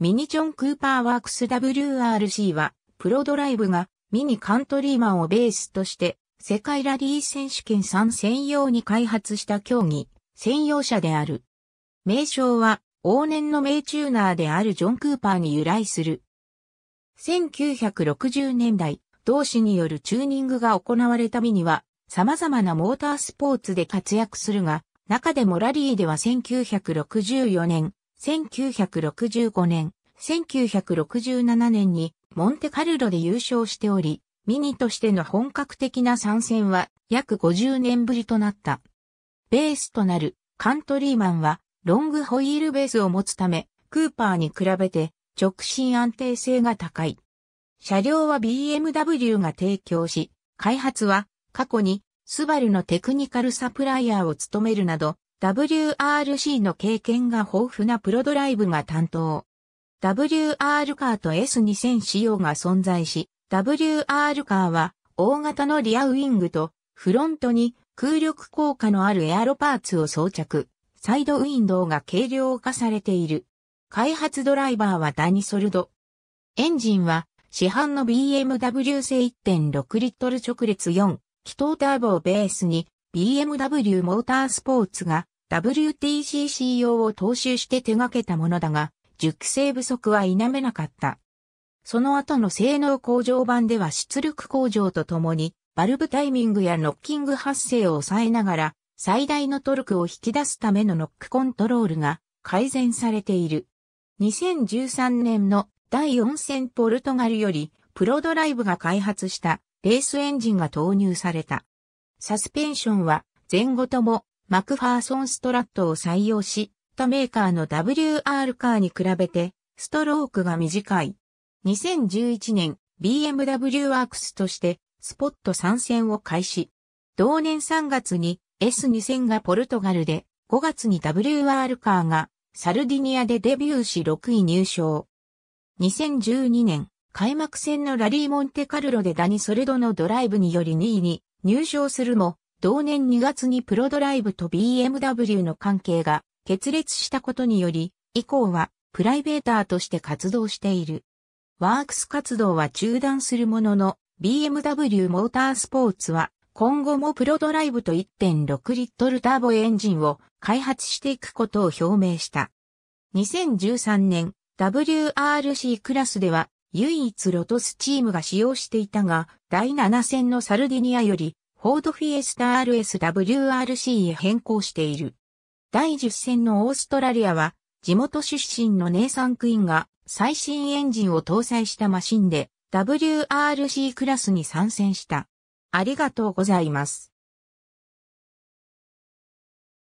ミニジョン・クーパーワークス WRC は、プロドライブがミニカントリーマンをベースとして、世界ラリー選手権3専用に開発した競技、専用車である。名称は、往年の名チューナーであるジョン・クーパーに由来する。1960年代、同志によるチューニングが行われたミニは、様々なモータースポーツで活躍するが、中でもラリーでは1964年、1965年、1967年にモンテカルロで優勝しており、ミニとしての本格的な参戦は約50年ぶりとなった。ベースとなるカントリーマンはロングホイールベースを持つため、クーパーに比べて直進安定性が高い。車両は BMW が提供し、開発は過去にスバルのテクニカルサプライヤーを務めるなど、WRC の経験が豊富なプロドライブが担当。WR カーと S2000 仕様が存在し、WR カーは大型のリアウィングとフロントに空力効果のあるエアロパーツを装着。サイドウィンドウが軽量化されている。開発ドライバーはダニソルド。エンジンは市販の BMW 製1.6リットル直列4気筒ターボをベースに BMW モータースポーツが WTCC 用を踏襲して手掛けたものだが、熟成不足は否めなかった。その後の性能向上版では出力向上とともに、バルブタイミングやノッキング発生を抑えながら、最大のトルクを引き出すためのノックコントロールが改善されている。2013年の第4戦ポルトガルより、プロドライブが開発したレースエンジンが投入された。サスペンションは前後ともマクファーソンストラットを採用し、他メーカーの WR カーに比べて、ストロークが短い。2011年、BMW ワークスとして、スポット参戦を開始。同年3月に S2000 がポルトガルで、5月に WR カーがサルディニアでデビューし6位入賞。2012年、開幕戦のラリーモンテカルロでダニソルドのドライブにより2位に入賞するも、同年2月にプロドライブと BMW の関係が決裂したことにより、以降はプライベーターとして活動している。ワークス活動は中断するものの、BMW モータースポーツは今後もプロドライブと1.6リットルターボエンジンを開発していくことを表明した。2013年 WRC クラスでは唯一ロトスチームが使用していたが、第7戦のサルディニアよりフォードフィエスタ RSWRC へ変更している。第10戦のオーストラリアは、地元出身のネイサン・クインが最新エンジンを搭載したマシンで WRC クラスに参戦した。ありがとうございます。